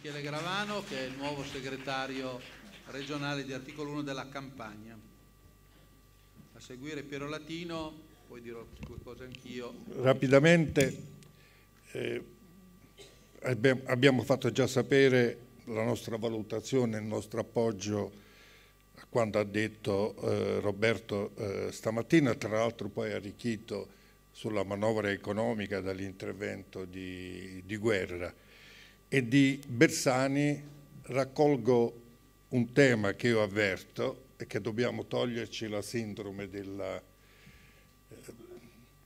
Michele Gravano che è il nuovo segretario regionale di articolo 1 della Campania. A seguire Piero Latino, poi dirò qualcosa anch'io. Rapidamente, eh, abbiamo fatto già sapere la nostra valutazione, il nostro appoggio a quanto ha detto eh, Roberto eh, stamattina, tra l'altro poi arricchito sulla manovra economica dall'intervento di, di Guerra e di Bersani raccolgo un tema che io avverto e che dobbiamo toglierci la sindrome della, eh,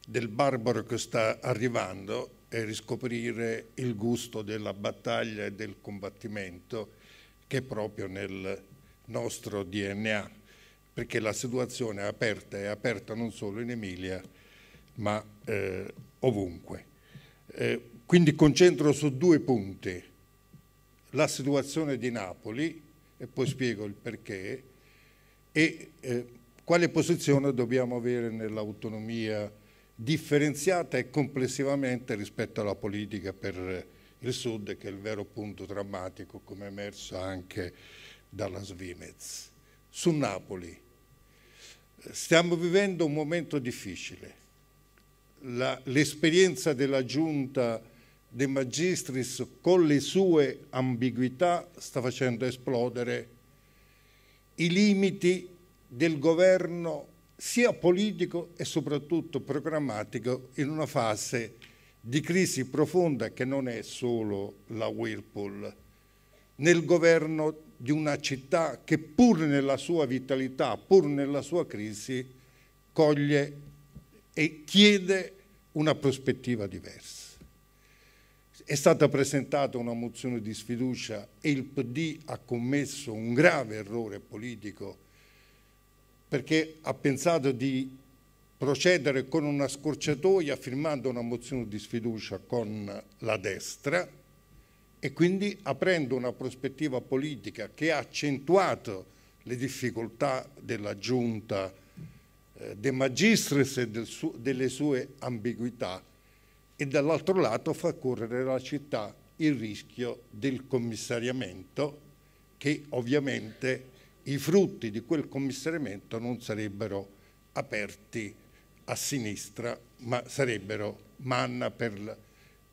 del barbaro che sta arrivando e riscoprire il gusto della battaglia e del combattimento che è proprio nel nostro DNA, perché la situazione è aperta, è aperta non solo in Emilia, ma eh, ovunque. Eh, quindi concentro su due punti, la situazione di Napoli, e poi spiego il perché, e eh, quale posizione dobbiamo avere nell'autonomia differenziata e complessivamente rispetto alla politica per il Sud, che è il vero punto drammatico, come emerso anche dalla Svimez. Su Napoli stiamo vivendo un momento difficile. l'esperienza della giunta De Magistris con le sue ambiguità sta facendo esplodere i limiti del governo sia politico e soprattutto programmatico in una fase di crisi profonda che non è solo la Whirlpool, nel governo di una città che pur nella sua vitalità, pur nella sua crisi, coglie e chiede una prospettiva diversa. È stata presentata una mozione di sfiducia e il PD ha commesso un grave errore politico perché ha pensato di procedere con una scorciatoia firmando una mozione di sfiducia con la destra e quindi aprendo una prospettiva politica che ha accentuato le difficoltà della giunta eh, De Magistris e del su delle sue ambiguità e dall'altro lato fa correre la città il rischio del commissariamento che ovviamente i frutti di quel commissariamento non sarebbero aperti a sinistra ma sarebbero manna per,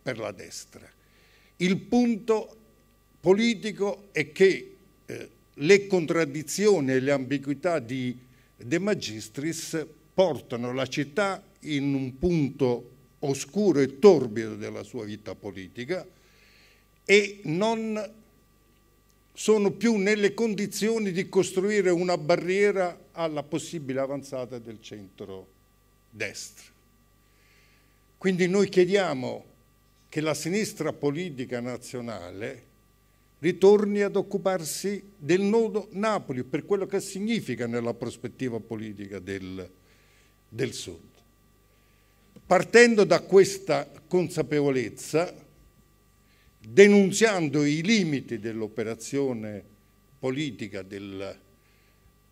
per la destra. Il punto politico è che eh, le contraddizioni e le ambiguità di De Magistris portano la città in un punto oscuro e torbido della sua vita politica e non sono più nelle condizioni di costruire una barriera alla possibile avanzata del centro-destra. Quindi noi chiediamo che la sinistra politica nazionale ritorni ad occuparsi del nodo Napoli per quello che significa nella prospettiva politica del, del Sud. Partendo da questa consapevolezza, denunziando i limiti dell'operazione politica del,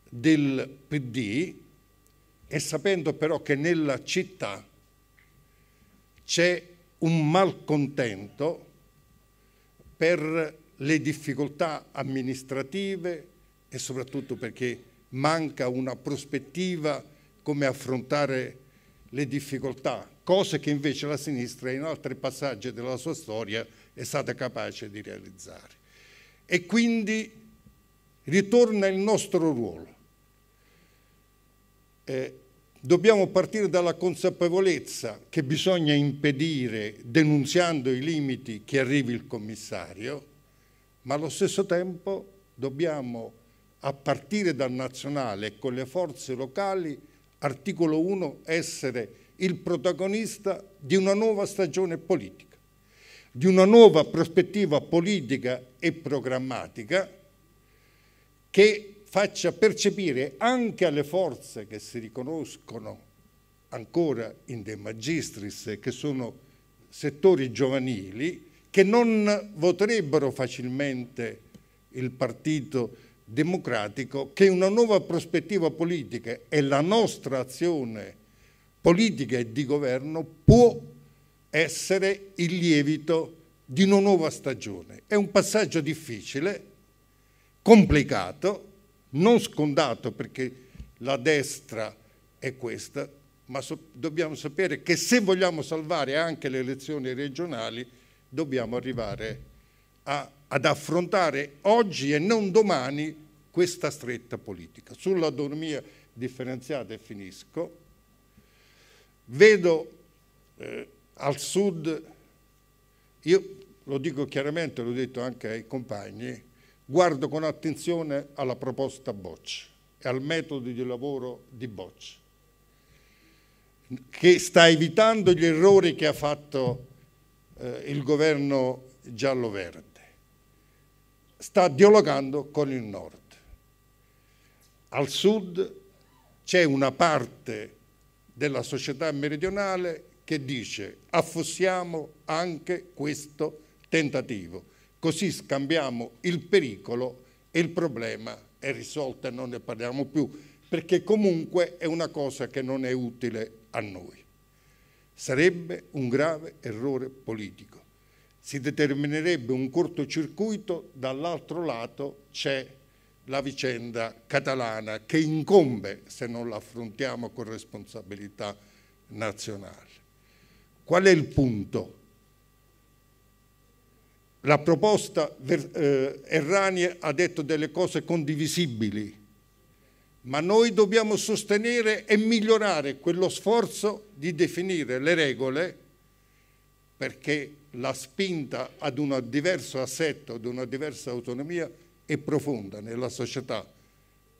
del PD e sapendo però che nella città c'è un malcontento per le difficoltà amministrative e soprattutto perché manca una prospettiva come affrontare le difficoltà, cose che invece la sinistra in altri passaggi della sua storia è stata capace di realizzare. E quindi ritorna il nostro ruolo. Eh, dobbiamo partire dalla consapevolezza che bisogna impedire, denunziando i limiti, che arrivi il commissario, ma allo stesso tempo dobbiamo, a partire dal nazionale e con le forze locali, articolo 1, essere il protagonista di una nuova stagione politica, di una nuova prospettiva politica e programmatica che faccia percepire anche alle forze che si riconoscono ancora in De Magistris, che sono settori giovanili, che non voterebbero facilmente il partito democratico che una nuova prospettiva politica e la nostra azione politica e di governo può essere il lievito di una nuova stagione. È un passaggio difficile, complicato, non scondato perché la destra è questa, ma so dobbiamo sapere che se vogliamo salvare anche le elezioni regionali dobbiamo arrivare a a, ad affrontare oggi e non domani questa stretta politica. Sull'autonomia differenziata, e finisco, vedo eh, al sud, io lo dico chiaramente, l'ho detto anche ai compagni, guardo con attenzione alla proposta Bocci e al metodo di lavoro di Bocci, che sta evitando gli errori che ha fatto eh, il governo giallo-verde sta dialogando con il nord. Al sud c'è una parte della società meridionale che dice affossiamo anche questo tentativo, così scambiamo il pericolo e il problema è risolto e non ne parliamo più, perché comunque è una cosa che non è utile a noi. Sarebbe un grave errore politico si determinerebbe un cortocircuito, dall'altro lato c'è la vicenda catalana che incombe se non la affrontiamo con responsabilità nazionale. Qual è il punto? La proposta eh, Errani ha detto delle cose condivisibili, ma noi dobbiamo sostenere e migliorare quello sforzo di definire le regole perché la spinta ad un diverso assetto, ad una diversa autonomia è profonda nella società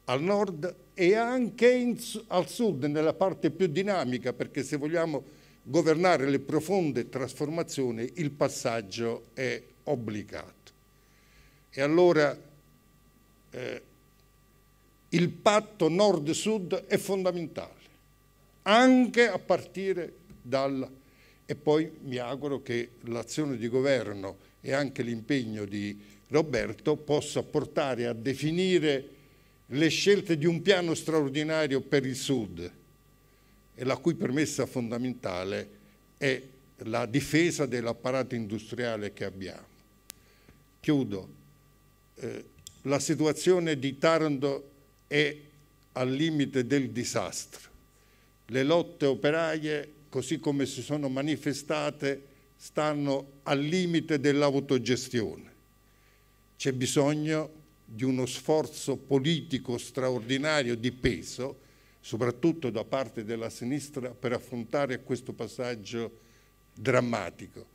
al nord e anche in, al sud, nella parte più dinamica, perché se vogliamo governare le profonde trasformazioni il passaggio è obbligato. E allora eh, il patto nord-sud è fondamentale, anche a partire dalla e poi mi auguro che l'azione di governo e anche l'impegno di Roberto possa portare a definire le scelte di un piano straordinario per il Sud e la cui premessa fondamentale è la difesa dell'apparato industriale che abbiamo. Chiudo. Eh, la situazione di Taranto è al limite del disastro. Le lotte operaie così come si sono manifestate, stanno al limite dell'autogestione. C'è bisogno di uno sforzo politico straordinario di peso, soprattutto da parte della sinistra, per affrontare questo passaggio drammatico.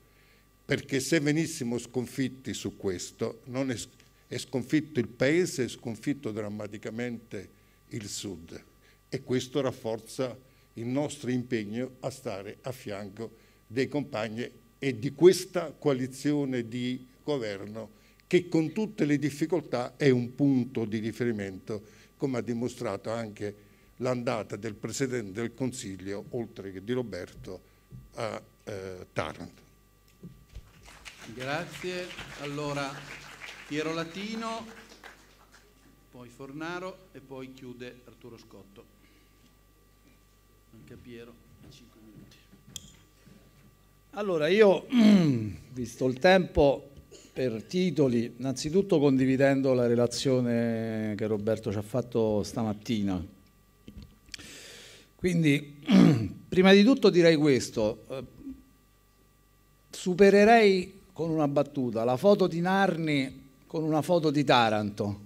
Perché se venissimo sconfitti su questo, non è, sconfitto il Paese, è sconfitto drammaticamente il Sud. E questo rafforza il nostro impegno a stare a fianco dei compagni e di questa coalizione di governo che con tutte le difficoltà è un punto di riferimento, come ha dimostrato anche l'andata del Presidente del Consiglio, oltre che di Roberto, a eh, Taranto. Grazie. Allora, Piero Latino, poi Fornaro e poi chiude Arturo Scotto anche mm. a Piero, 5 eh, minuti. Allora io, mm, visto il tempo, per titoli, innanzitutto condividendo la relazione che Roberto ci ha fatto stamattina. Quindi, prima di tutto direi questo, eh, supererei con una battuta la foto di Narni con una foto di Taranto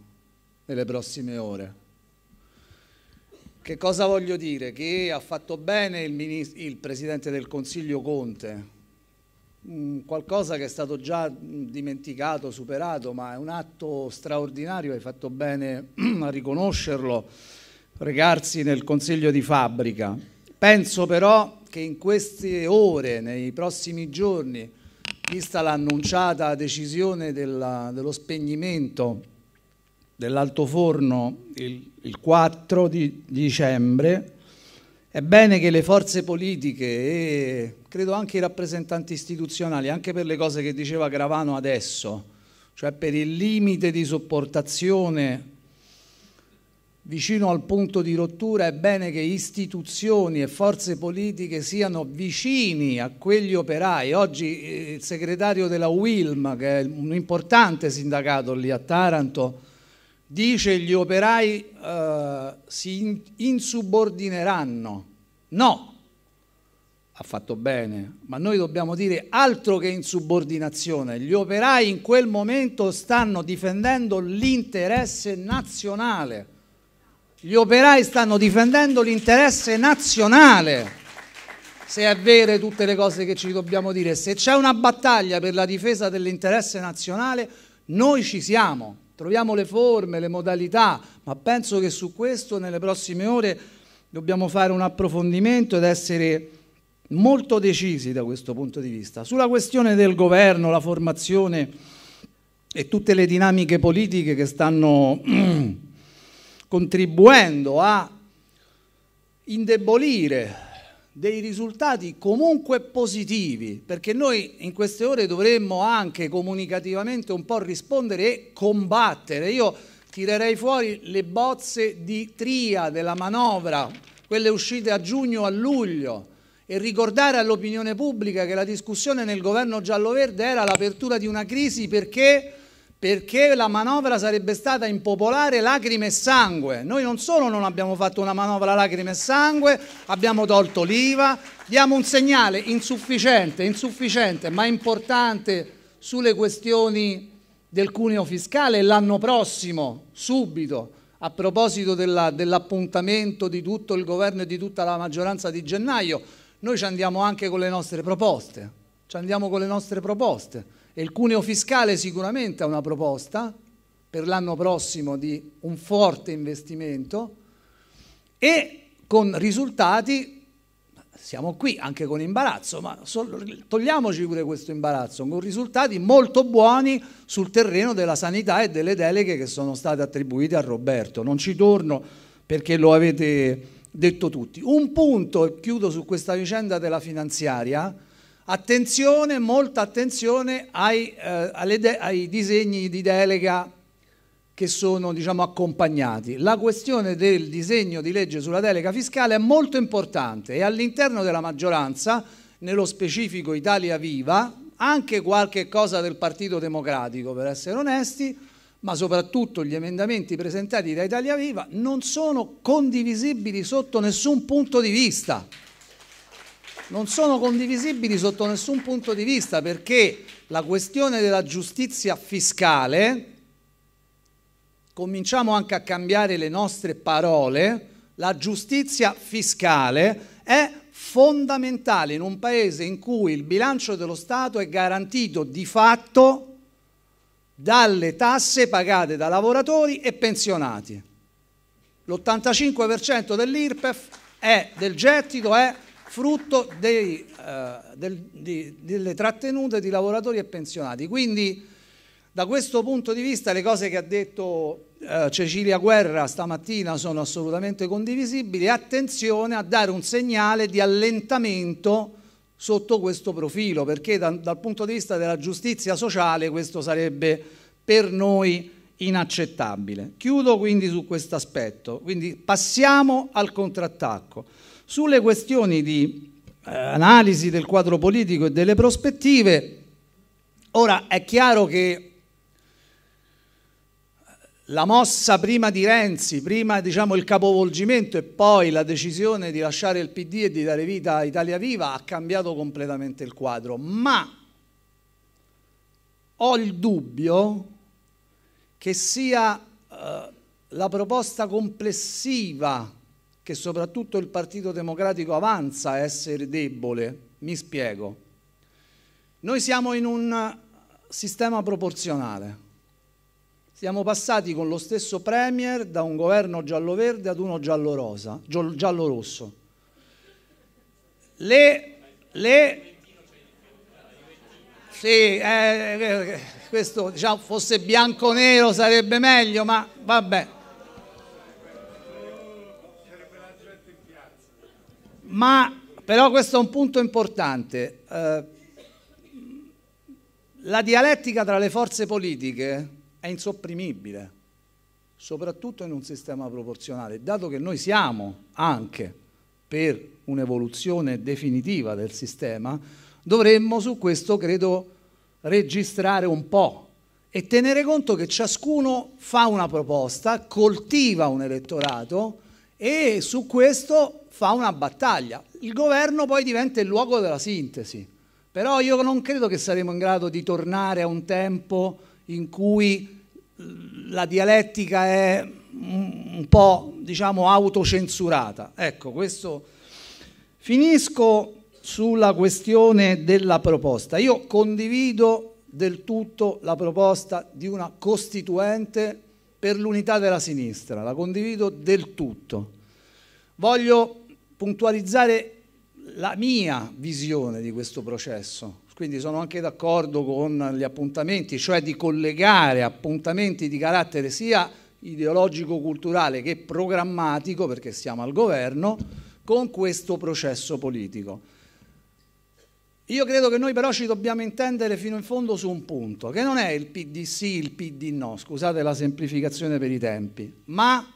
nelle prossime ore. Che cosa voglio dire? Che ha fatto bene il, ministro, il Presidente del Consiglio Conte, mm, qualcosa che è stato già mm, dimenticato, superato, ma è un atto straordinario, hai fatto bene a riconoscerlo, recarsi nel Consiglio di Fabbrica. Penso però che in queste ore, nei prossimi giorni, vista l'annunciata decisione della, dello spegnimento dell'Altoforno il, il 4 di dicembre, è bene che le forze politiche e credo anche i rappresentanti istituzionali, anche per le cose che diceva Gravano adesso, cioè per il limite di sopportazione vicino al punto di rottura, è bene che istituzioni e forze politiche siano vicini a quegli operai. Oggi eh, il segretario della WILM, che è un importante sindacato lì a Taranto, dice gli operai eh, si insubordineranno. No, ha fatto bene, ma noi dobbiamo dire altro che insubordinazione. Gli operai in quel momento stanno difendendo l'interesse nazionale. Gli operai stanno difendendo l'interesse nazionale. Se è vero tutte le cose che ci dobbiamo dire, se c'è una battaglia per la difesa dell'interesse nazionale, noi ci siamo. Troviamo le forme, le modalità, ma penso che su questo nelle prossime ore dobbiamo fare un approfondimento ed essere molto decisi da questo punto di vista. Sulla questione del governo, la formazione e tutte le dinamiche politiche che stanno contribuendo a indebolire dei risultati comunque positivi, perché noi in queste ore dovremmo anche comunicativamente un po' rispondere e combattere. Io tirerei fuori le bozze di tria della manovra, quelle uscite a giugno a luglio e ricordare all'opinione pubblica che la discussione nel governo giallo-verde era l'apertura di una crisi perché perché la manovra sarebbe stata impopolare lacrime e sangue. Noi non solo non abbiamo fatto una manovra lacrime e sangue, abbiamo tolto l'IVA, diamo un segnale insufficiente, insufficiente ma importante sulle questioni del cuneo fiscale l'anno prossimo, subito, a proposito della, dell'appuntamento di tutto il governo e di tutta la maggioranza di gennaio, noi ci andiamo anche con le nostre proposte, ci andiamo con le nostre proposte e il cuneo fiscale sicuramente ha una proposta per l'anno prossimo di un forte investimento e con risultati siamo qui anche con imbarazzo, ma togliamoci pure questo imbarazzo, con risultati molto buoni sul terreno della sanità e delle deleghe che sono state attribuite a Roberto. Non ci torno perché lo avete detto tutti. Un punto, e chiudo su questa vicenda della finanziaria, Attenzione, molta attenzione ai, eh, de- ai disegni di delega che sono diciamo, accompagnati. La questione del disegno di legge sulla delega fiscale è molto importante e all'interno della maggioranza, nello specifico Italia Viva, anche qualche cosa del Partito Democratico, per essere onesti, ma soprattutto gli emendamenti presentati da Italia Viva non sono condivisibili sotto nessun punto di vista non sono condivisibili sotto nessun punto di vista perché la questione della giustizia fiscale, cominciamo anche a cambiare le nostre parole, la giustizia fiscale è fondamentale in un paese in cui il bilancio dello Stato è garantito di fatto dalle tasse pagate da lavoratori e pensionati. L'85% dell'IRPEF è del gettito è frutto dei, eh, del, di, delle trattenute di lavoratori e pensionati. Quindi da questo punto di vista le cose che ha detto eh, Cecilia Guerra stamattina sono assolutamente condivisibili. Attenzione a dare un segnale di allentamento sotto questo profilo, perché da, dal punto di vista della giustizia sociale questo sarebbe per noi inaccettabile. Chiudo quindi su questo aspetto, quindi passiamo al contrattacco. Sulle questioni di eh, analisi del quadro politico e delle prospettive, ora è chiaro che la mossa prima di Renzi, prima diciamo, il capovolgimento e poi la decisione di lasciare il PD e di dare vita a Italia Viva ha cambiato completamente il quadro, ma ho il dubbio che sia eh, la proposta complessiva che soprattutto il Partito Democratico avanza a essere debole. Mi spiego. Noi siamo in un sistema proporzionale. Siamo passati con lo stesso Premier da un governo giallo-verde ad uno giallo-rosa, giallo-rosso. Le, le, sì, eh, eh, questo diciamo, fosse bianco-nero sarebbe meglio, ma vabbè. Ma però questo è un punto importante. Eh, la dialettica tra le forze politiche è insopprimibile, soprattutto in un sistema proporzionale, dato che noi siamo anche per un'evoluzione definitiva del sistema, dovremmo su questo, credo, registrare un po' e tenere conto che ciascuno fa una proposta, coltiva un elettorato e su questo fa una battaglia. Il governo poi diventa il luogo della sintesi. Però io non credo che saremo in grado di tornare a un tempo in cui la dialettica è un po' diciamo autocensurata. Ecco, questo finisco sulla questione della proposta. Io condivido del tutto la proposta di una costituente per l'unità della sinistra, la condivido del tutto. Voglio puntualizzare la mia visione di questo processo. Quindi sono anche d'accordo con gli appuntamenti, cioè di collegare appuntamenti di carattere sia ideologico-culturale che programmatico, perché siamo al governo, con questo processo politico. Io credo che noi però ci dobbiamo intendere fino in fondo su un punto, che non è il PD sì, il PD no, scusate la semplificazione per i tempi, ma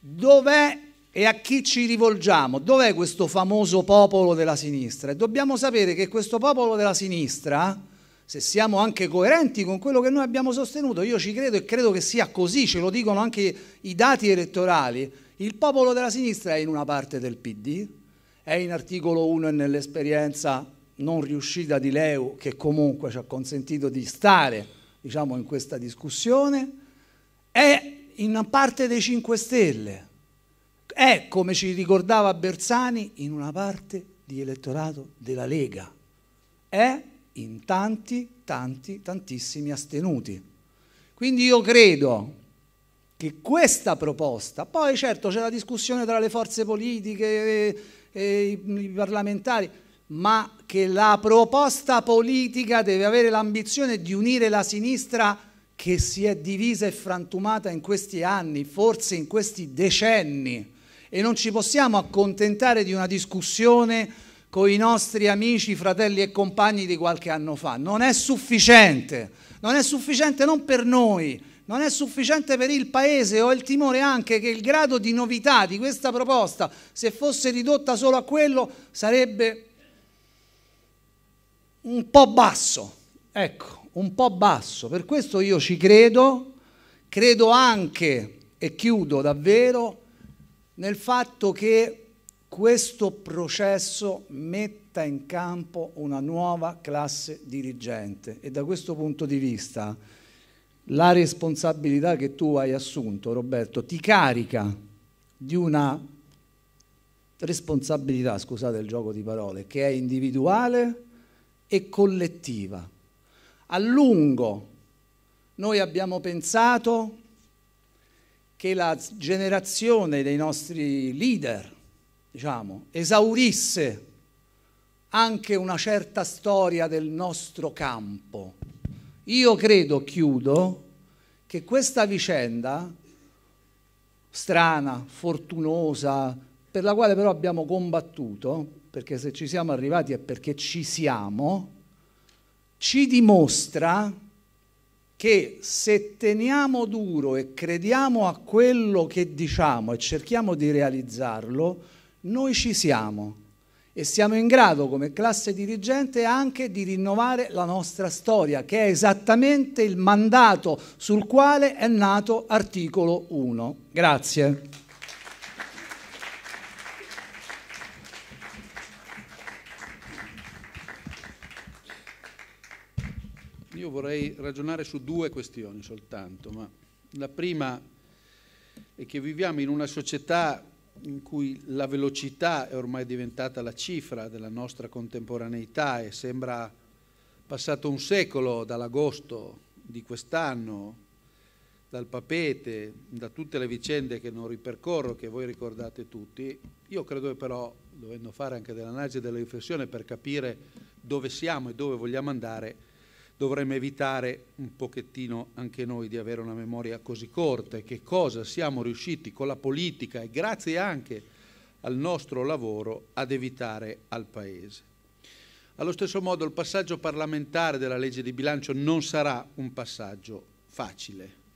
dov'è e a chi ci rivolgiamo? Dov'è questo famoso popolo della sinistra? E dobbiamo sapere che questo popolo della sinistra, se siamo anche coerenti con quello che noi abbiamo sostenuto, io ci credo e credo che sia così, ce lo dicono anche i dati elettorali, il popolo della sinistra è in una parte del PD, è in articolo 1 e nell'esperienza non riuscita di Leu che comunque ci ha consentito di stare diciamo, in questa discussione, è in parte dei 5 Stelle è, come ci ricordava Bersani, in una parte di elettorato della Lega, è in tanti, tanti, tantissimi astenuti. Quindi io credo che questa proposta, poi certo c'è la discussione tra le forze politiche e, e i, i parlamentari, ma che la proposta politica deve avere l'ambizione di unire la sinistra che si è divisa e frantumata in questi anni, forse in questi decenni, e non ci possiamo accontentare di una discussione con i nostri amici, fratelli e compagni di qualche anno fa. Non è sufficiente, non è sufficiente non per noi, non è sufficiente per il Paese. Ho il timore anche che il grado di novità di questa proposta, se fosse ridotta solo a quello, sarebbe un po' basso. Ecco, un po' basso. Per questo io ci credo, credo anche, e chiudo davvero, nel fatto che questo processo metta in campo una nuova classe dirigente e da questo punto di vista la responsabilità che tu hai assunto, Roberto, ti carica di una responsabilità, scusate il gioco di parole, che è individuale e collettiva. A lungo noi abbiamo pensato che la generazione dei nostri leader, diciamo, esaurisse anche una certa storia del nostro campo. Io credo, chiudo, che questa vicenda strana, fortunosa, per la quale però abbiamo combattuto, perché se ci siamo arrivati è perché ci siamo, ci dimostra che se teniamo duro e crediamo a quello che diciamo e cerchiamo di realizzarlo, noi ci siamo e siamo in grado come classe dirigente anche di rinnovare la nostra storia, che è esattamente il mandato sul quale è nato articolo 1. Grazie. Io vorrei ragionare su due questioni soltanto, ma la prima è che viviamo in una società in cui la velocità è ormai diventata la cifra della nostra contemporaneità e sembra passato un secolo dall'agosto di quest'anno, dal papete, da tutte le vicende che non ripercorro, che voi ricordate tutti. Io credo che però, dovendo fare anche dell'analisi e della riflessione per capire dove siamo e dove vogliamo andare, dovremmo evitare un pochettino anche noi di avere una memoria così corta e che cosa siamo riusciti con la politica e grazie anche al nostro lavoro ad evitare al Paese. Allo stesso modo il passaggio parlamentare della legge di bilancio non sarà un passaggio facile.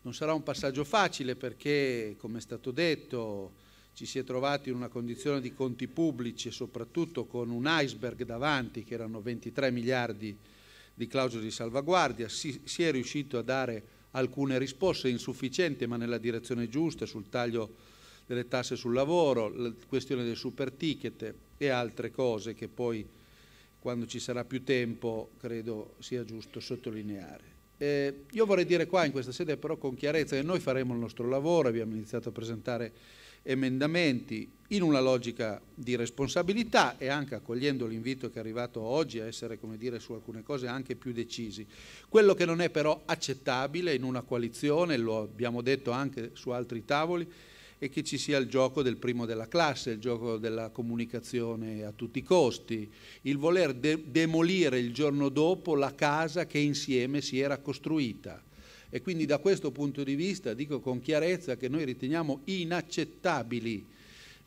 Non sarà un passaggio facile perché, come è stato detto, ci si è trovati in una condizione di conti pubblici e soprattutto con un iceberg davanti che erano 23 miliardi di di clausole di salvaguardia, si, si è riuscito a dare alcune risposte insufficienti ma nella direzione giusta sul taglio delle tasse sul lavoro, la questione del super ticket e altre cose che poi quando ci sarà più tempo credo sia giusto sottolineare. Eh, io vorrei dire qua in questa sede però con chiarezza che noi faremo il nostro lavoro, abbiamo iniziato a presentare emendamenti in una logica di responsabilità e anche accogliendo l'invito che è arrivato oggi a essere, come dire, su alcune cose anche più decisi. Quello che non è però accettabile in una coalizione, lo abbiamo detto anche su altri tavoli, è che ci sia il gioco del primo della classe, il gioco della comunicazione a tutti i costi, il voler de demolire il giorno dopo la casa che insieme si era costruita e quindi da questo punto di vista dico con chiarezza che noi riteniamo inaccettabili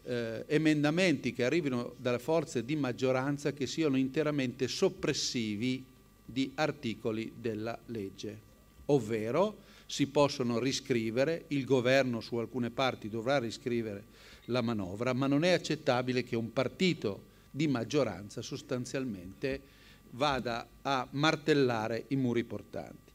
eh, emendamenti che arrivino dalle forze di maggioranza che siano interamente soppressivi di articoli della legge. Ovvero si possono riscrivere, il governo su alcune parti dovrà riscrivere la manovra, ma non è accettabile che un partito di maggioranza sostanzialmente vada a martellare i muri portanti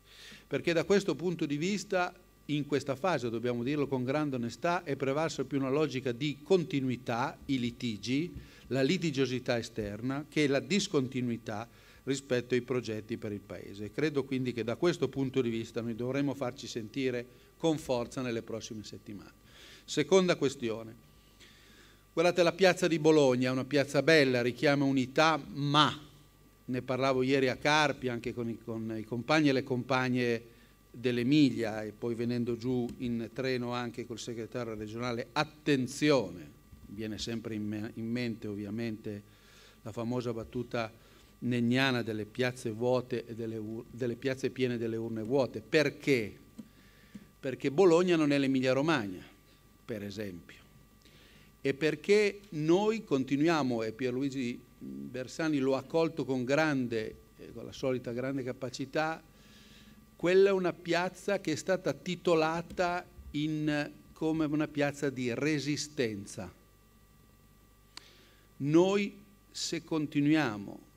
perché da questo punto di vista in questa fase, dobbiamo dirlo con grande onestà, è prevalsa più una logica di continuità, i litigi, la litigiosità esterna, che la discontinuità rispetto ai progetti per il Paese. Credo quindi che da questo punto di vista noi dovremo farci sentire con forza nelle prossime settimane. Seconda questione. Guardate, la piazza di Bologna una piazza bella, richiama unità, ma ne parlavo ieri a Carpi anche con i, con i compagni e le compagne dell'Emilia e poi venendo giù in treno anche col segretario regionale, attenzione, viene sempre in, me, in mente ovviamente la famosa battuta negnana delle piazze vuote e delle, delle piazze piene delle urne vuote, perché? Perché Bologna non è l'Emilia Romagna, per esempio, e perché noi continuiamo, e Pierluigi Bersani lo ha accolto con grande, eh, con la solita grande capacità, quella è una piazza che è stata titolata in, come una piazza di resistenza. Noi se continuiamo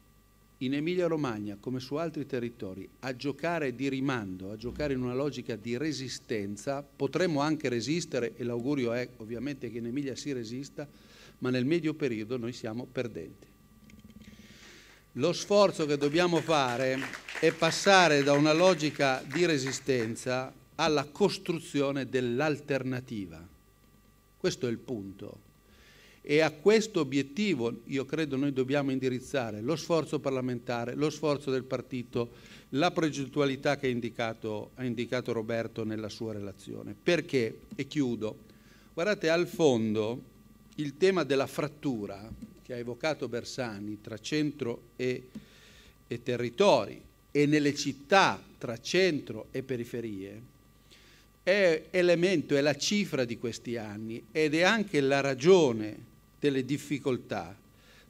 in Emilia Romagna, come su altri territori, a giocare di rimando, a giocare in una logica di resistenza, potremmo anche resistere, e l'augurio è ovviamente che in Emilia si resista, ma nel medio periodo noi siamo perdenti. Lo sforzo che dobbiamo fare è passare da una logica di resistenza alla costruzione dell'alternativa. Questo è il punto. E a questo obiettivo io credo noi dobbiamo indirizzare lo sforzo parlamentare, lo sforzo del partito, la progettualità che ha indicato, ha indicato Roberto nella sua relazione. Perché, e chiudo, guardate al fondo il tema della frattura che ha evocato Bersani tra centro e, e territori e nelle città tra centro e periferie è elemento, è la cifra di questi anni ed è anche la ragione delle difficoltà,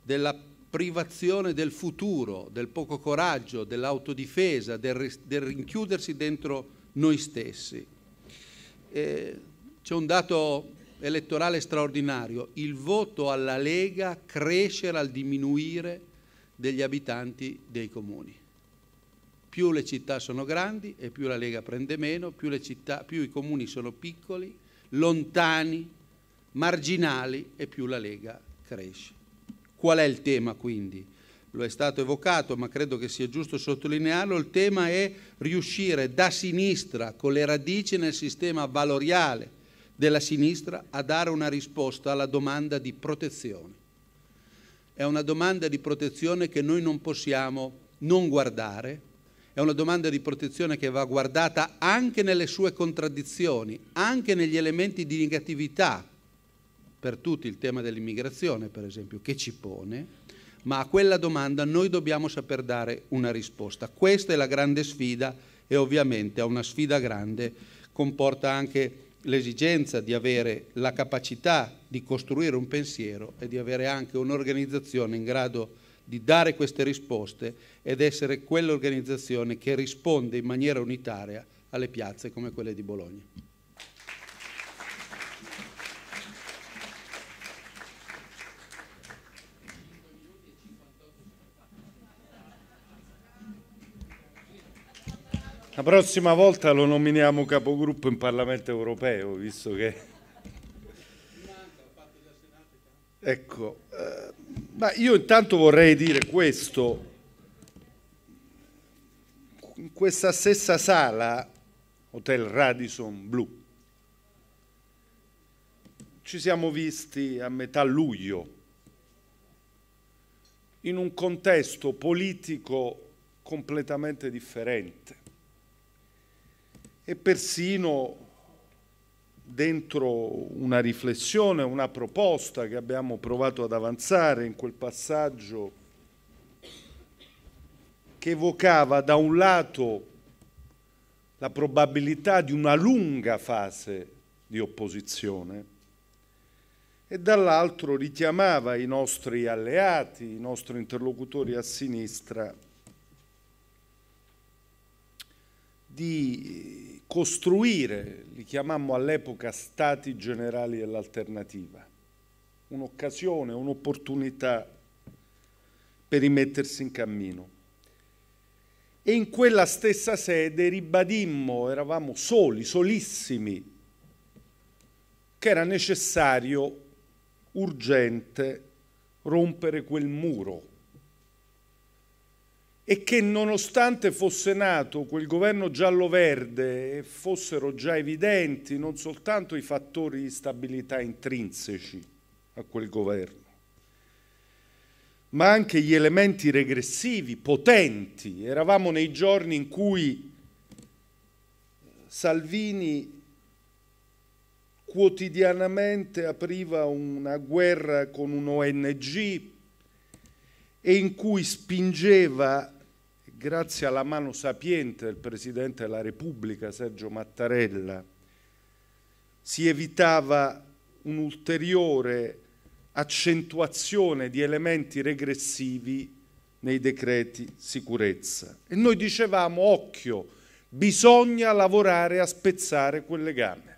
della privazione del futuro, del poco coraggio, dell'autodifesa, del, del, rinchiudersi dentro noi stessi. Eh, c'è un dato elettorale straordinario, il voto alla Lega crescerà al diminuire degli abitanti dei comuni. Più le città sono grandi e più la Lega prende meno, più, città, più i comuni sono piccoli, lontani, marginali e più la Lega cresce. Qual è il tema quindi? Lo è stato evocato, ma credo che sia giusto sottolinearlo, il tema è riuscire da sinistra con le radici nel sistema valoriale, della sinistra a dare una risposta alla domanda di protezione. È una domanda di protezione che noi non possiamo non guardare, è una domanda di protezione che va guardata anche nelle sue contraddizioni, anche negli elementi di negatività, per tutti il tema dell'immigrazione per esempio, che ci pone, ma a quella domanda noi dobbiamo saper dare una risposta. Questa è la grande sfida e ovviamente è una sfida grande, comporta anche l'esigenza di avere la capacità di costruire un pensiero e di avere anche un'organizzazione in grado di dare queste risposte ed essere quell'organizzazione che risponde in maniera unitaria alle piazze come quelle di Bologna. La prossima volta lo nominiamo capogruppo in Parlamento europeo, visto che... Ecco, eh, ma io intanto vorrei dire questo. In questa stessa sala, Hotel Radisson Blu, ci siamo visti a metà luglio in un contesto politico completamente differente e persino dentro una riflessione, una proposta che abbiamo provato ad avanzare in quel passaggio che evocava da un lato la probabilità di una lunga fase di opposizione e dall'altro richiamava i nostri alleati, i nostri interlocutori a sinistra di costruire, li chiamammo all'epoca stati generali dell'alternativa, un'occasione, un'opportunità per rimettersi in cammino. E in quella stessa sede ribadimmo, eravamo soli, solissimi, che era necessario, urgente, rompere quel muro e che nonostante fosse nato quel governo giallo-verde e fossero già evidenti non soltanto i fattori di stabilità intrinseci a quel governo, ma anche gli elementi regressivi potenti. Eravamo nei giorni in cui Salvini quotidianamente apriva una guerra con un ONG e in cui spingeva grazie alla mano sapiente del Presidente della Repubblica Sergio Mattarella, si evitava un'ulteriore accentuazione di elementi regressivi nei decreti sicurezza. E noi dicevamo, occhio, bisogna lavorare a spezzare quel legame.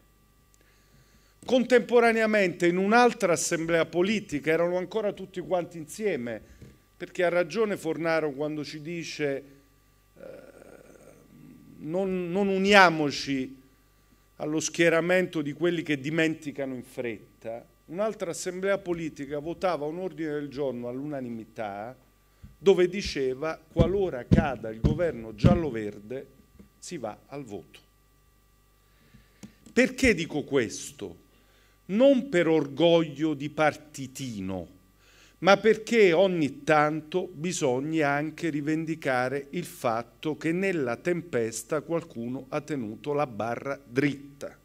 Contemporaneamente in un'altra assemblea politica erano ancora tutti quanti insieme perché ha ragione Fornaro quando ci dice eh, non, non uniamoci allo schieramento di quelli che dimenticano in fretta. Un'altra assemblea politica votava un ordine del giorno all'unanimità dove diceva qualora cada il governo giallo-verde si va al voto. Perché dico questo? Non per orgoglio di partitino, ma perché ogni tanto bisogna anche rivendicare il fatto che nella tempesta qualcuno ha tenuto la barra dritta.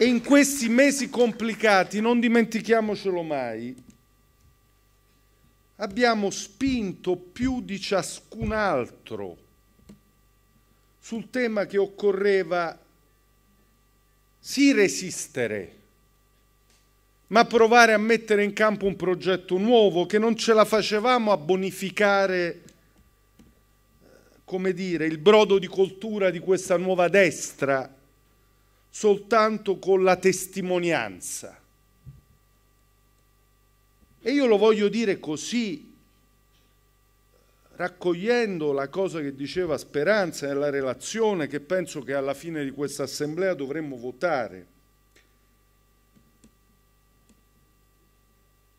E in questi mesi complicati, non dimentichiamocelo mai, abbiamo spinto più di ciascun altro sul tema che occorreva sì resistere, ma provare a mettere in campo un progetto nuovo che non ce la facevamo a bonificare, come dire, il brodo di coltura di questa nuova destra soltanto con la testimonianza. E io lo voglio dire così, raccogliendo la cosa che diceva Speranza nella relazione che penso che alla fine di questa assemblea dovremmo votare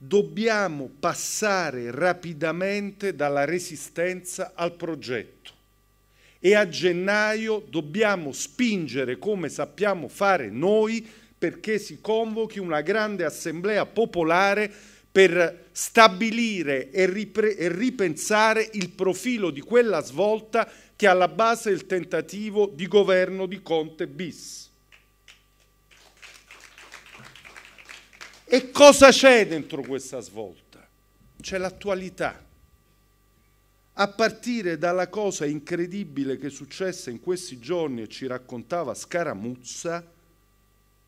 dobbiamo passare rapidamente dalla resistenza al progetto e a gennaio dobbiamo spingere come sappiamo fare noi perché si convochi una grande assemblea popolare per stabilire e, e ripensare il profilo di quella svolta che è alla base del tentativo di governo di Conte bis. E cosa c'è dentro questa svolta? C'è l'attualità. A partire dalla cosa incredibile che successe in questi giorni e ci raccontava Scaramuzza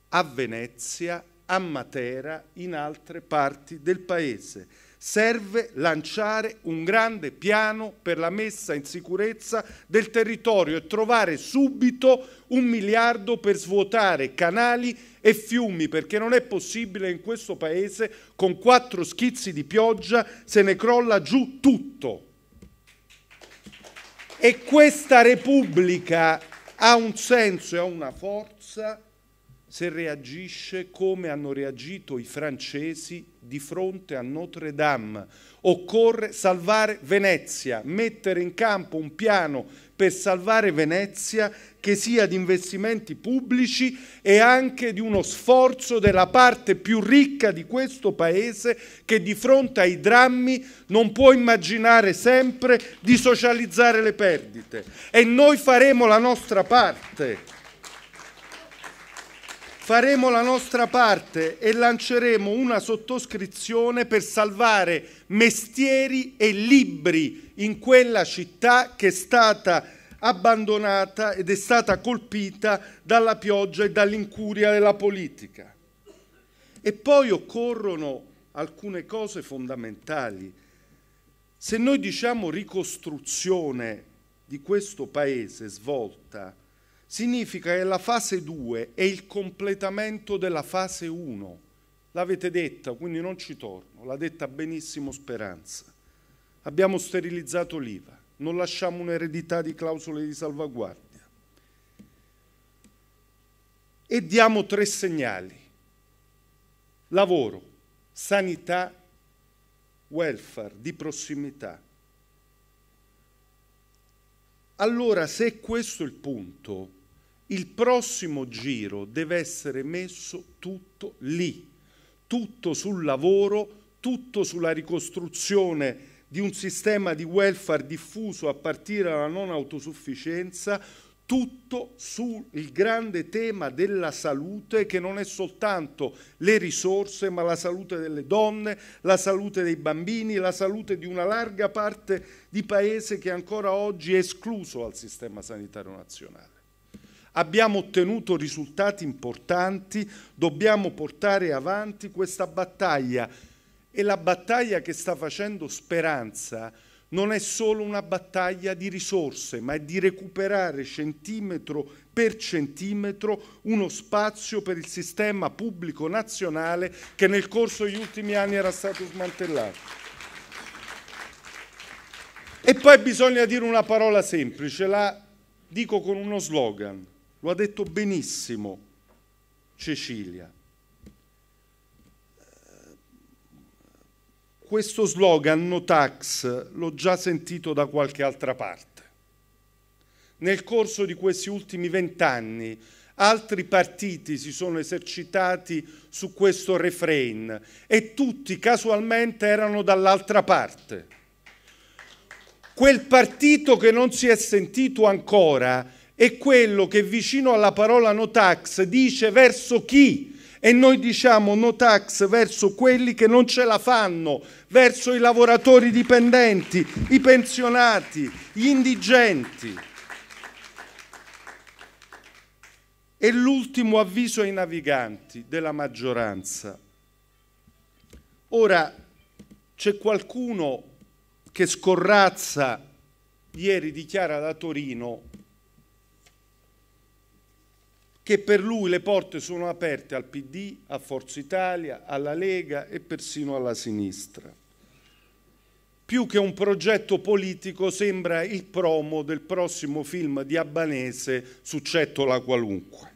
a Venezia, a Matera, in altre parti del paese serve lanciare un grande piano per la messa in sicurezza del territorio e trovare subito un miliardo per svuotare canali e fiumi, perché non è possibile in questo Paese con quattro schizzi di pioggia se ne crolla giù tutto. E questa Repubblica ha un senso e ha una forza se reagisce come hanno reagito i francesi di fronte a Notre Dame. Occorre salvare Venezia, mettere in campo un piano per salvare Venezia che sia di investimenti pubblici e anche di uno sforzo della parte più ricca di questo Paese che di fronte ai drammi non può immaginare sempre di socializzare le perdite. E noi faremo la nostra parte faremo la nostra parte e lanceremo una sottoscrizione per salvare mestieri e libri in quella città che è stata abbandonata ed è stata colpita dalla pioggia e dall'incuria della politica. E poi occorrono alcune cose fondamentali. Se noi diciamo ricostruzione di questo paese svolta, significa che la fase 2 è il completamento della fase 1. L'avete detta, quindi non ci torno, l'ha detta benissimo Speranza. Abbiamo sterilizzato l'IVA, non lasciamo un'eredità di clausole di salvaguardia e diamo tre segnali. Lavoro, sanità, welfare di prossimità. Allora, se questo è il punto, il prossimo giro deve essere messo tutto lì, tutto sul lavoro, tutto sulla ricostruzione di un sistema di welfare diffuso a partire dalla non autosufficienza, tutto sul grande tema della salute che non è soltanto le risorse, ma la salute delle donne, la salute dei bambini, la salute di una larga parte di paese che ancora oggi è escluso dal sistema sanitario nazionale. Abbiamo ottenuto risultati importanti, dobbiamo portare avanti questa battaglia e la battaglia che sta facendo Speranza non è solo una battaglia di risorse, ma è di recuperare centimetro per centimetro uno spazio per il sistema pubblico nazionale che nel corso degli ultimi anni era stato smantellato. E poi bisogna dire una parola semplice, la dico con uno slogan. Lo ha detto benissimo Cecilia. Questo slogan no tax l'ho già sentito da qualche altra parte. Nel corso di questi ultimi vent'anni altri partiti si sono esercitati su questo refrain e tutti casualmente erano dall'altra parte. Quel partito che non si è sentito ancora è quello che vicino alla parola no tax dice verso chi e noi diciamo no tax verso quelli che non ce la fanno, verso i lavoratori dipendenti, i pensionati, gli indigenti. E l'ultimo avviso ai naviganti della maggioranza. Ora c'è qualcuno che scorrazza, ieri dichiara da Torino, che per lui le porte sono aperte al PD, a Forza Italia, alla Lega e persino alla sinistra. Più che un progetto politico sembra il promo del prossimo film di Abbanese su la qualunque.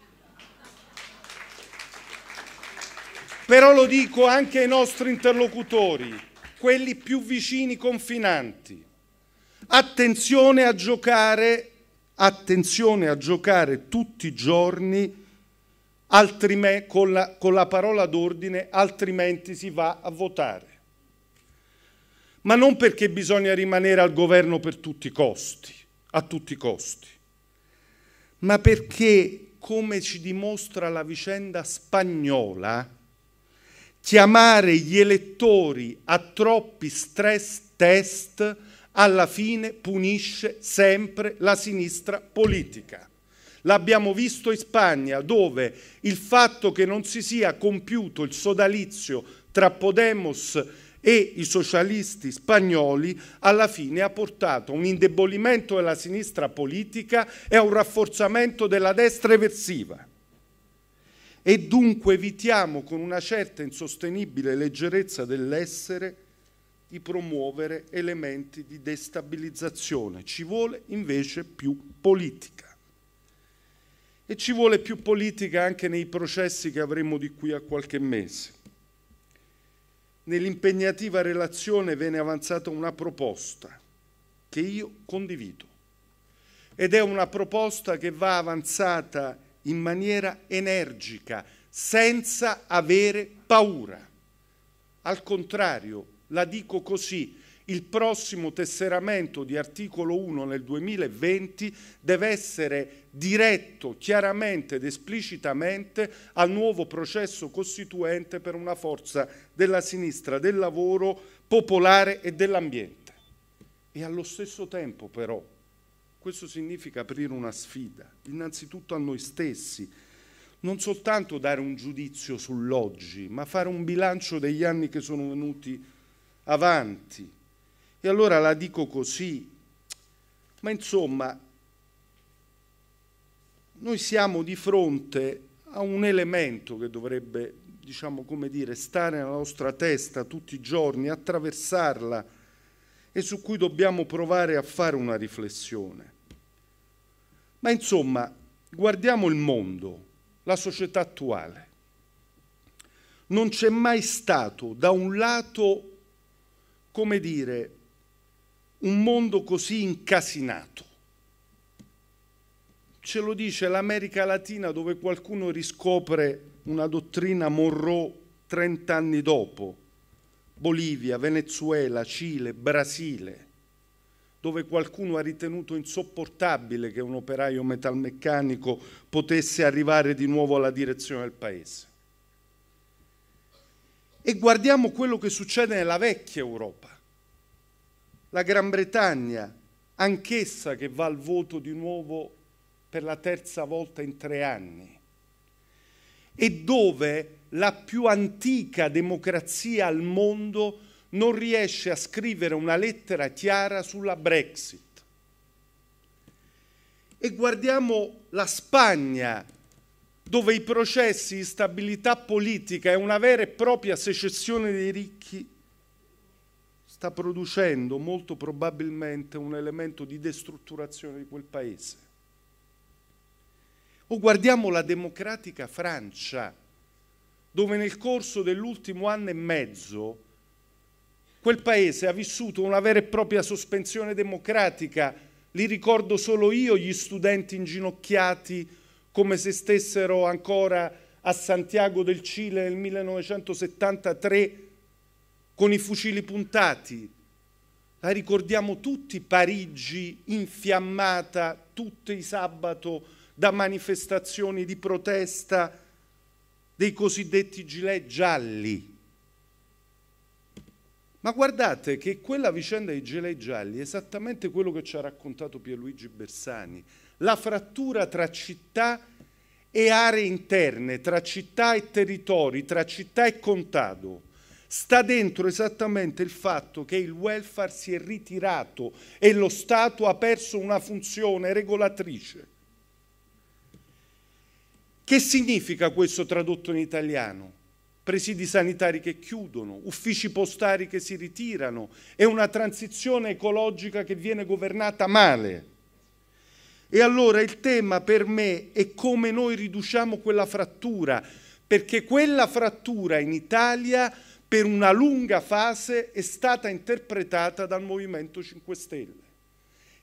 Però lo dico anche ai nostri interlocutori, quelli più vicini confinanti. Attenzione a giocare attenzione a giocare tutti i giorni altrime, con, la, con la parola d'ordine, altrimenti si va a votare. Ma non perché bisogna rimanere al governo per tutti i costi, a tutti i costi, ma perché, come ci dimostra la vicenda spagnola, chiamare gli elettori a troppi stress test alla fine punisce sempre la sinistra politica. L'abbiamo visto in Spagna dove il fatto che non si sia compiuto il sodalizio tra Podemos e i socialisti spagnoli alla fine ha portato a un indebolimento della sinistra politica e a un rafforzamento della destra eversiva. E dunque evitiamo con una certa insostenibile leggerezza dell'essere di promuovere elementi di destabilizzazione, ci vuole invece più politica. E ci vuole più politica anche nei processi che avremo di qui a qualche mese. Nell'impegnativa relazione viene avanzata una proposta che io condivido ed è una proposta che va avanzata in maniera energica, senza avere paura. Al contrario, la dico così, il prossimo tesseramento di articolo 1 nel 2020 deve essere diretto chiaramente ed esplicitamente al nuovo processo costituente per una forza della sinistra, del lavoro popolare e dell'ambiente. E allo stesso tempo però questo significa aprire una sfida, innanzitutto a noi stessi, non soltanto dare un giudizio sull'oggi, ma fare un bilancio degli anni che sono venuti avanti. E allora la dico così, ma insomma, noi siamo di fronte a un elemento che dovrebbe, diciamo come dire, stare nella nostra testa tutti i giorni, attraversarla e su cui dobbiamo provare a fare una riflessione. Ma insomma, guardiamo il mondo, la società attuale. Non c'è mai stato da un lato come dire, un mondo così incasinato. Ce lo dice l'America Latina dove qualcuno riscopre una dottrina Monroe 30 anni dopo, Bolivia, Venezuela, Cile, Brasile, dove qualcuno ha ritenuto insopportabile che un operaio metalmeccanico potesse arrivare di nuovo alla direzione del paese. E guardiamo quello che succede nella vecchia Europa. La Gran Bretagna, anch'essa che va al voto di nuovo per la terza volta in tre anni, e dove la più antica democrazia al mondo non riesce a scrivere una lettera chiara sulla Brexit. E guardiamo la Spagna dove i processi di stabilità politica e una vera e propria secessione dei ricchi sta producendo molto probabilmente un elemento di destrutturazione di quel paese. O guardiamo la democratica Francia, dove nel corso dell'ultimo anno e mezzo quel paese ha vissuto una vera e propria sospensione democratica. Li ricordo solo io, gli studenti inginocchiati come se stessero ancora a Santiago del Cile nel 1973 con i fucili puntati. La ricordiamo tutti Parigi infiammata tutti i sabato da manifestazioni di protesta dei cosiddetti gilet gialli. Ma guardate che quella vicenda dei gilet gialli è esattamente quello che ci ha raccontato Pierluigi Bersani, la frattura tra città e aree interne, tra città e territori, tra città e contado. Sta dentro esattamente il fatto che il welfare si è ritirato e lo Stato ha perso una funzione regolatrice. Che significa questo tradotto in italiano? Presidi sanitari che chiudono, uffici postari che si ritirano, è una transizione ecologica che viene governata male. E allora il tema per me è come noi riduciamo quella frattura, perché quella frattura in Italia per una lunga fase è stata interpretata dal Movimento 5 Stelle,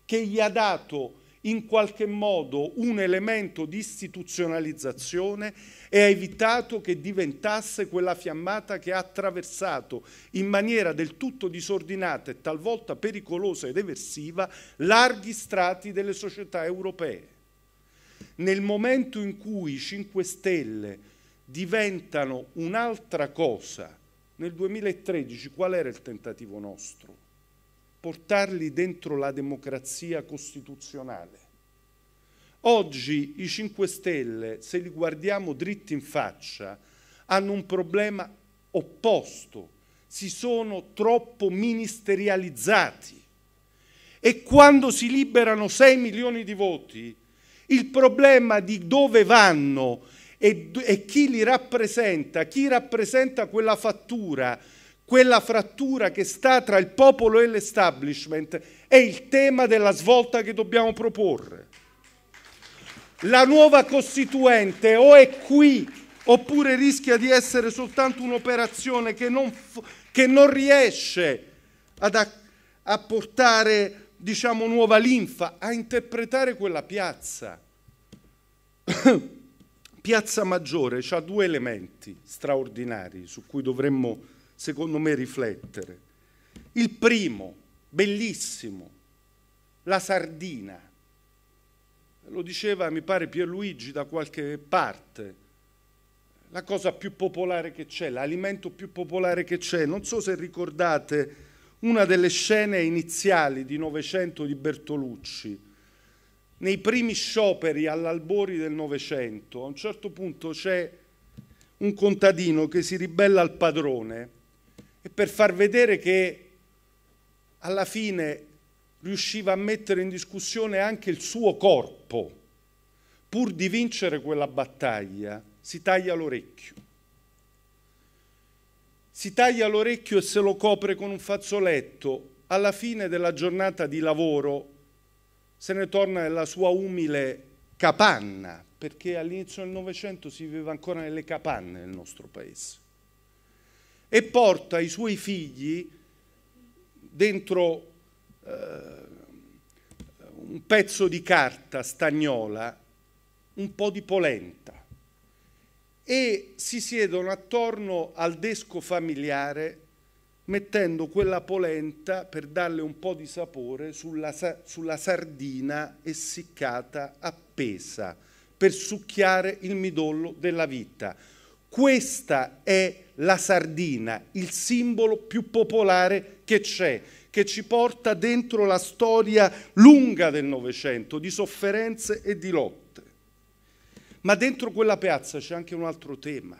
che gli ha dato in qualche modo un elemento di istituzionalizzazione e ha evitato che diventasse quella fiammata che ha attraversato in maniera del tutto disordinata e talvolta pericolosa ed eversiva larghi strati delle società europee. Nel momento in cui i 5 Stelle diventano un'altra cosa, nel 2013 qual era il tentativo nostro? portarli dentro la democrazia costituzionale. Oggi i 5 Stelle, se li guardiamo dritti in faccia, hanno un problema opposto, si sono troppo ministerializzati e quando si liberano 6 milioni di voti, il problema di dove vanno e, e chi li rappresenta, chi rappresenta quella fattura, quella frattura che sta tra il popolo e l'establishment è il tema della svolta che dobbiamo proporre. La nuova Costituente o è qui oppure rischia di essere soltanto un'operazione che non, che non riesce ad a portare diciamo, nuova linfa, a interpretare quella piazza. piazza Maggiore ha due elementi straordinari su cui dovremmo secondo me, riflettere. Il primo, bellissimo, la sardina. Lo diceva, mi pare, Pierluigi da qualche parte. La cosa più popolare che c'è, l'alimento più popolare che c'è. Non so se ricordate una delle scene iniziali di Novecento di Bertolucci. Nei primi scioperi all'albori del Novecento, a un certo punto c'è un contadino che si ribella al padrone e per far vedere che alla fine riusciva a mettere in discussione anche il suo corpo. Pur di vincere quella battaglia si taglia l'orecchio. Si taglia l'orecchio e se lo copre con un fazzoletto. Alla fine della giornata di lavoro se ne torna nella sua umile capanna, perché all'inizio del Novecento si viveva ancora nelle capanne nel nostro paese e porta i suoi figli dentro eh, un pezzo di carta stagnola, un po' di polenta e si siedono attorno al desco familiare mettendo quella polenta per darle un po' di sapore sulla, sulla sardina essiccata appesa per succhiare il midollo della vita. Questa è la sardina, il simbolo più popolare che c'è, che ci porta dentro la storia lunga del Novecento, di sofferenze e di lotte. Ma dentro quella piazza c'è anche un altro tema.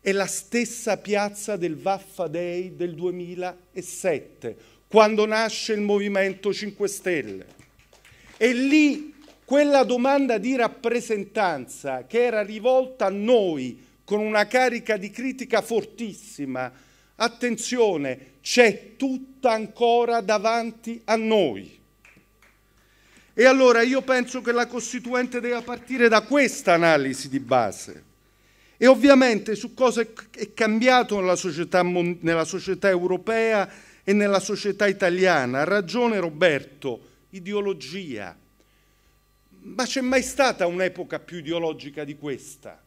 È la stessa piazza del Vaffa Day del 2007, quando nasce il Movimento 5 Stelle. E lì quella domanda di rappresentanza che era rivolta a noi, con una carica di critica fortissima. Attenzione, c'è tutta ancora davanti a noi. E allora io penso che la Costituente debba partire da questa analisi di base. E ovviamente su cosa è cambiato nella società, nella società europea e nella società italiana. Ha ragione Roberto, ideologia. Ma c'è mai stata un'epoca più ideologica di questa?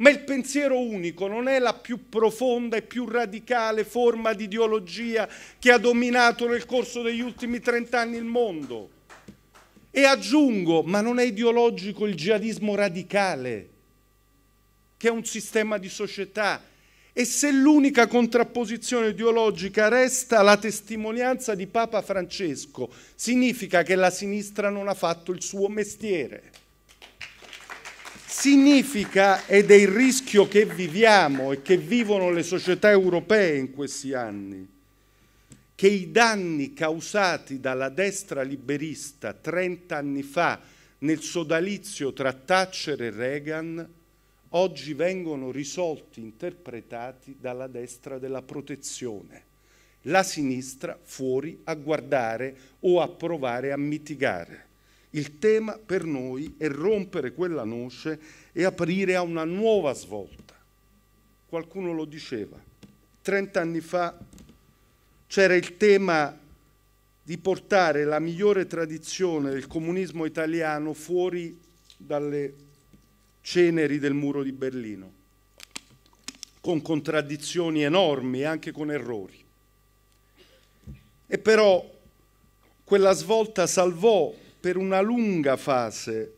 Ma il pensiero unico non è la più profonda e più radicale forma di ideologia che ha dominato nel corso degli ultimi trent'anni il mondo. E aggiungo, ma non è ideologico il jihadismo radicale, che è un sistema di società. E se l'unica contrapposizione ideologica resta la testimonianza di Papa Francesco, significa che la sinistra non ha fatto il suo mestiere significa, ed è il rischio che viviamo e che vivono le società europee in questi anni, che i danni causati dalla destra liberista 30 anni fa nel sodalizio tra Thatcher e Reagan oggi vengono risolti, interpretati dalla destra della protezione, la sinistra fuori a guardare o a provare a mitigare. Il tema per noi è rompere quella noce e aprire a una nuova svolta. Qualcuno lo diceva. Trent'anni fa c'era il tema di portare la migliore tradizione del comunismo italiano fuori dalle ceneri del muro di Berlino, con contraddizioni enormi e anche con errori. E però quella svolta salvò per una lunga fase,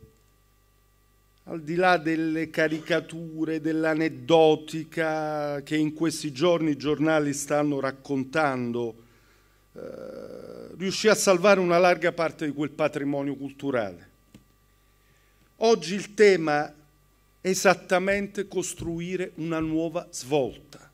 al di là delle caricature, dell'aneddotica che in questi giorni i giornali stanno raccontando, eh, riuscì a salvare una larga parte di quel patrimonio culturale. Oggi il tema è esattamente costruire una nuova svolta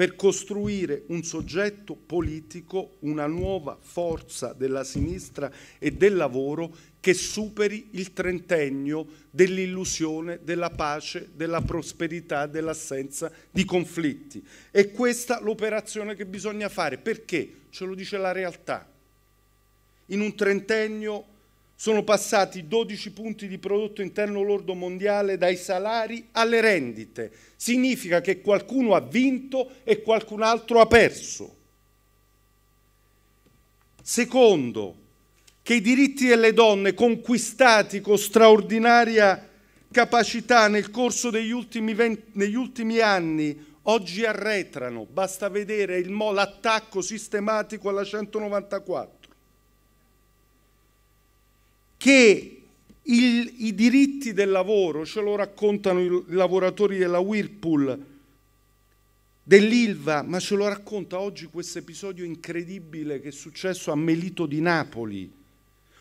per costruire un soggetto politico, una nuova forza della sinistra e del lavoro che superi il trentennio dell'illusione, della pace, della prosperità, dell'assenza di conflitti. E questa l'operazione che bisogna fare, perché ce lo dice la realtà. In un trentennio sono passati 12 punti di prodotto interno lordo mondiale dai salari alle rendite. Significa che qualcuno ha vinto e qualcun altro ha perso. Secondo, che i diritti delle donne conquistati con straordinaria capacità nel corso degli ultimi, 20, negli ultimi anni oggi arretrano. Basta vedere l'attacco sistematico alla 194 che il, i diritti del lavoro, ce lo raccontano i lavoratori della Whirlpool, dell'Ilva, ma ce lo racconta oggi questo episodio incredibile che è successo a Melito di Napoli,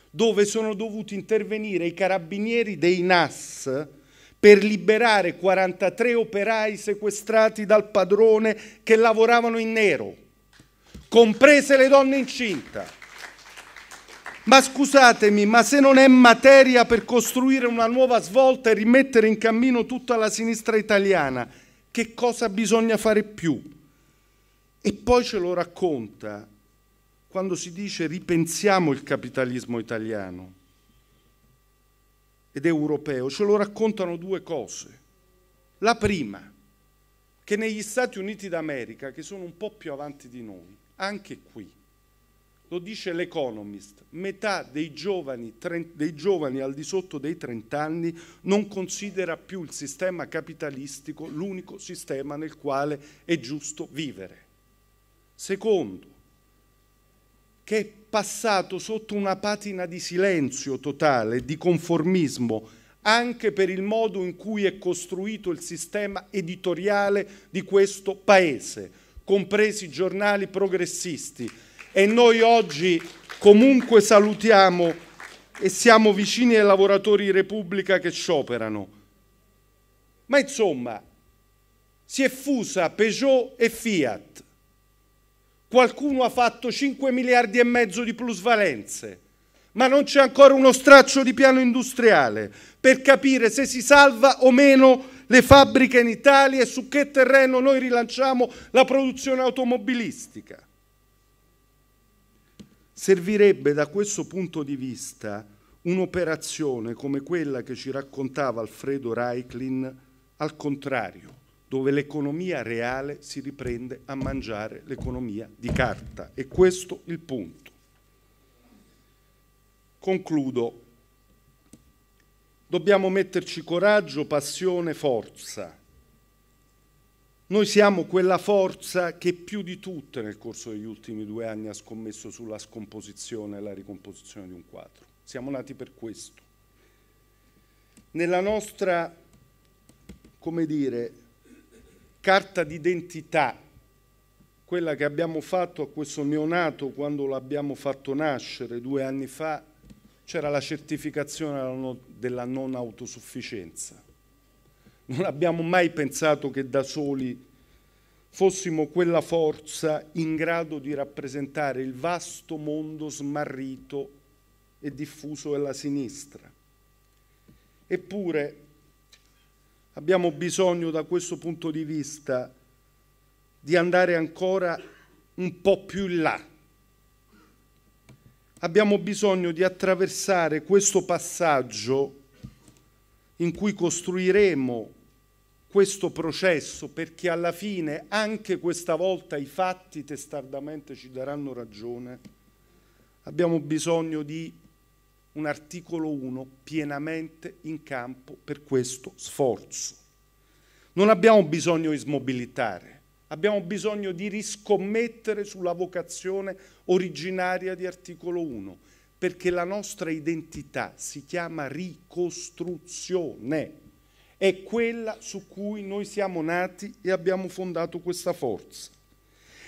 dove sono dovuti intervenire i carabinieri dei NAS per liberare 43 operai sequestrati dal padrone che lavoravano in nero, comprese le donne incinta. Ma scusatemi, ma se non è materia per costruire una nuova svolta e rimettere in cammino tutta la sinistra italiana, che cosa bisogna fare più? E poi ce lo racconta quando si dice ripensiamo il capitalismo italiano ed europeo, ce lo raccontano due cose. La prima, che negli Stati Uniti d'America, che sono un po' più avanti di noi, anche qui, lo dice l'Economist, metà dei giovani, dei giovani, al di sotto dei 30 anni non considera più il sistema capitalistico l'unico sistema nel quale è giusto vivere. Secondo, che è passato sotto una patina di silenzio totale, di conformismo, anche per il modo in cui è costruito il sistema editoriale di questo Paese, compresi i giornali progressisti e noi oggi comunque salutiamo e siamo vicini ai lavoratori di Repubblica che scioperano. Ma insomma, si è fusa Peugeot e Fiat. Qualcuno ha fatto 5 miliardi e mezzo di plusvalenze, ma non c'è ancora uno straccio di piano industriale per capire se si salva o meno le fabbriche in Italia e su che terreno noi rilanciamo la produzione automobilistica. Servirebbe da questo punto di vista un'operazione come quella che ci raccontava Alfredo Reichlin al contrario, dove l'economia reale si riprende a mangiare l'economia di carta. E questo il punto. Concludo. Dobbiamo metterci coraggio, passione, forza noi siamo quella forza che più di tutte nel corso degli ultimi due anni ha scommesso sulla scomposizione e la ricomposizione di un quadro. Siamo nati per questo. Nella nostra, come dire, carta d'identità, quella che abbiamo fatto a questo neonato quando l'abbiamo fatto nascere due anni fa, c'era la certificazione della non autosufficienza non abbiamo mai pensato che da soli fossimo quella forza in grado di rappresentare il vasto mondo smarrito e diffuso della sinistra. Eppure abbiamo bisogno da questo punto di vista di andare ancora un po' più in là. Abbiamo bisogno di attraversare questo passaggio in cui costruiremo questo processo perché alla fine anche questa volta i fatti testardamente ci daranno ragione, abbiamo bisogno di un articolo 1 pienamente in campo per questo sforzo. Non abbiamo bisogno di smobilitare, abbiamo bisogno di riscommettere sulla vocazione originaria di articolo 1, perché la nostra identità si chiama ricostruzione è quella su cui noi siamo nati e abbiamo fondato questa forza.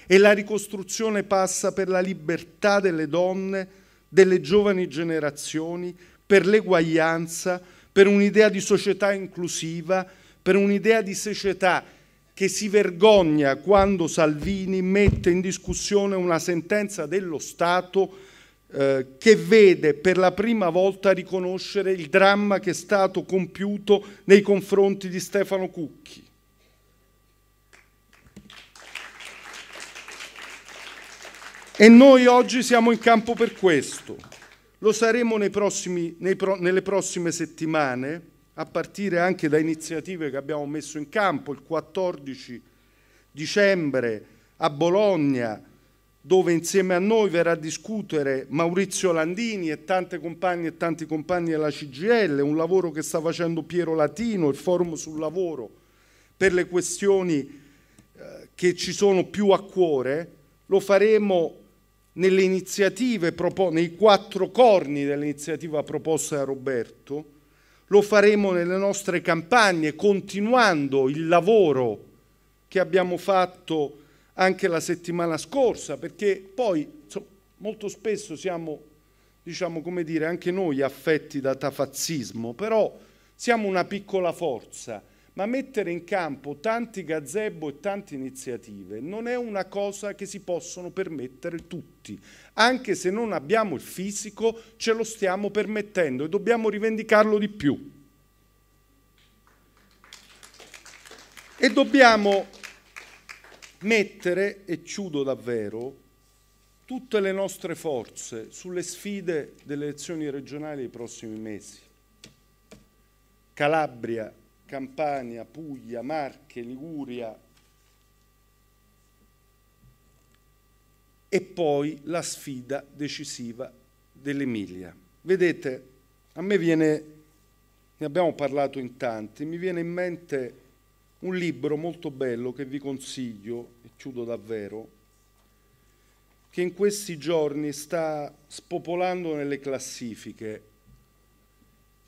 E la ricostruzione passa per la libertà delle donne, delle giovani generazioni, per l'eguaglianza, per un'idea di società inclusiva, per un'idea di società che si vergogna quando Salvini mette in discussione una sentenza dello Stato eh, che vede per la prima volta riconoscere il dramma che è stato compiuto nei confronti di Stefano Cucchi. E noi oggi siamo in campo per questo. Lo saremo nei prossimi, nei pro, nelle prossime settimane, a partire anche da iniziative che abbiamo messo in campo il 14 dicembre a Bologna dove insieme a noi verrà a discutere Maurizio Landini e tante compagne e tanti compagni della CGL, un lavoro che sta facendo Piero Latino, il forum sul lavoro, per le questioni eh, che ci sono più a cuore, lo faremo nelle iniziative, nei quattro corni dell'iniziativa proposta da Roberto, lo faremo nelle nostre campagne, continuando il lavoro che abbiamo fatto anche la settimana scorsa, perché poi insomma, molto spesso siamo, diciamo come dire, anche noi affetti da tafazzismo, però siamo una piccola forza, ma mettere in campo tanti gazebo e tante iniziative non è una cosa che si possono permettere tutti, anche se non abbiamo il fisico ce lo stiamo permettendo e dobbiamo rivendicarlo di più. E dobbiamo mettere, e chiudo davvero, tutte le nostre forze sulle sfide delle elezioni regionali dei prossimi mesi. Calabria, Campania, Puglia, Marche, Liguria, e poi la sfida decisiva dell'Emilia. Vedete, a me viene, ne abbiamo parlato in tanti, mi viene in mente un libro molto bello che vi consiglio, e chiudo davvero, che in questi giorni sta spopolando nelle classifiche.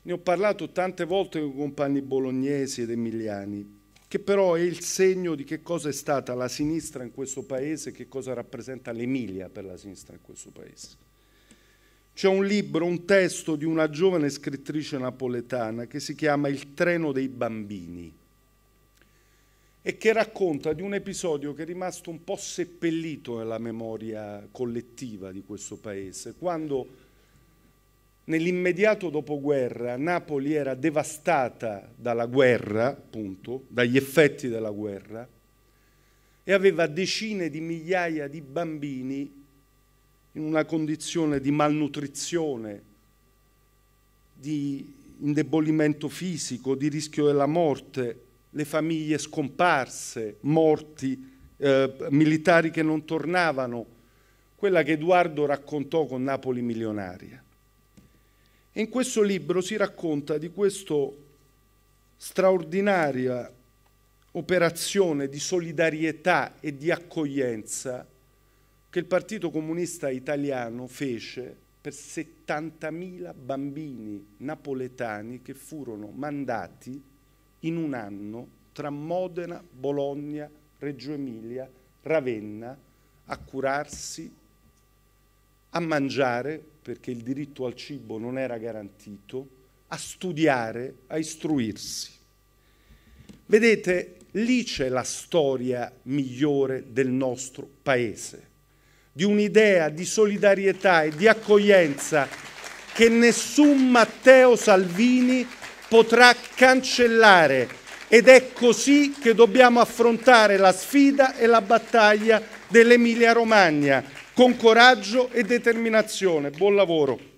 Ne ho parlato tante volte con compagni bolognesi ed emiliani, che però è il segno di che cosa è stata la sinistra in questo paese e che cosa rappresenta l'Emilia per la sinistra in questo paese. C'è un libro, un testo di una giovane scrittrice napoletana che si chiama Il treno dei bambini e che racconta di un episodio che è rimasto un po' seppellito nella memoria collettiva di questo paese, quando nell'immediato dopoguerra Napoli era devastata dalla guerra, appunto, dagli effetti della guerra, e aveva decine di migliaia di bambini in una condizione di malnutrizione, di indebolimento fisico, di rischio della morte, le famiglie scomparse, morti, eh, militari che non tornavano, quella che Edoardo raccontò con Napoli milionaria. E in questo libro si racconta di questa straordinaria operazione di solidarietà e di accoglienza che il Partito Comunista Italiano fece per 70.000 bambini napoletani che furono mandati in un anno tra Modena, Bologna, Reggio Emilia, Ravenna, a curarsi, a mangiare, perché il diritto al cibo non era garantito, a studiare, a istruirsi. Vedete, lì c'è la storia migliore del nostro Paese, di un'idea di solidarietà e di accoglienza che nessun Matteo Salvini potrà cancellare. Ed è così che dobbiamo affrontare la sfida e la battaglia dell'Emilia Romagna, con coraggio e determinazione. Buon lavoro.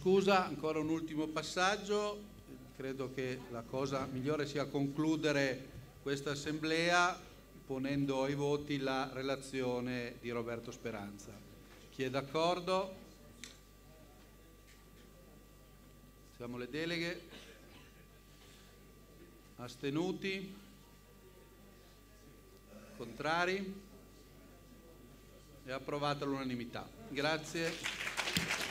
scusa, ancora un ultimo passaggio. Credo che la cosa migliore sia concludere questa assemblea ponendo ai voti la relazione di Roberto Speranza. Chi è d'accordo? Siamo le deleghe. Astenuti? Contrari? È approvata l'unanimità. Grazie.